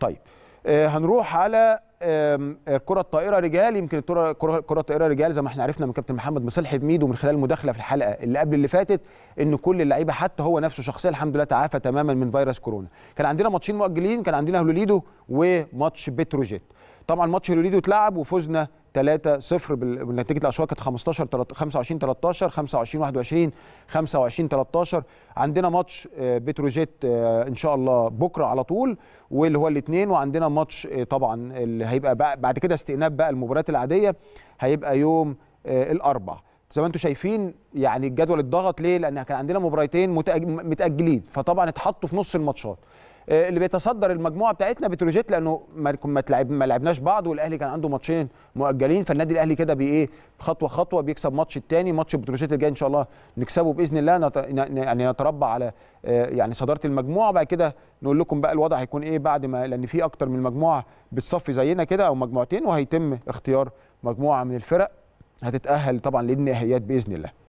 طيب آه، هنروح على الكره آه، الطائره رجال يمكن الكره الطائره رجال زي ما احنا عرفنا من كابتن محمد مصلحي بميدو من خلال المداخلة في الحلقه اللي قبل اللي فاتت ان كل اللعيبه حتى هو نفسه شخصيا الحمد لله تعافى تماما من فيروس كورونا كان عندنا ماتشين مؤجلين كان عندنا هلوليدو وماتش بتروجيت طبعا ماتش هلوليدو اتلعب وفزنا 3 0 بنتيجه الاشواط كانت 15 25 13 25 21 25 13 عندنا ماتش آه، بتروجيت آه، ان شاء الله بكره على طول واللي هو الاثنين وعندنا ماتش آه، طبعا اللي هيبقى بعد كده استئناف بقى المباريات العاديه هيبقى يوم الاربعاء زي ما انتم شايفين يعني الجدول اتضغط ليه؟ لان كان عندنا مباراتين متاجلين فطبعا اتحطوا في نص الماتشات آه، اللي بيتصدر المجموعه بتاعتنا بتروجيت لانه ما تلعب ما لعبناش بعض والاهلي كان عنده ماتشين مؤجلين فالنادي الاهلي كده بايه خطوه خطوه بيكسب ماتش الثاني ماتش بتروجيت الجاي ان شاء الله نكسبه باذن الله نت... يعني نتربع على آه، يعني صداره المجموعه بعد كده نقول لكم بقى الوضع هيكون ايه بعد ما لان في اكتر من مجموعه بتصفي زينا كده او مجموعتين وهيتم اختيار مجموعه من الفرق هتتاهل طبعا للنهائيات باذن الله